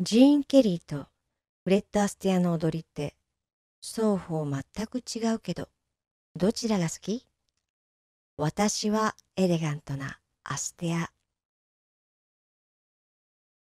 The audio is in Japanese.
ジーン・ケリーとフレッド・アスティアの踊りって双方全く違うけどどちらが好き私はエレガントなアステア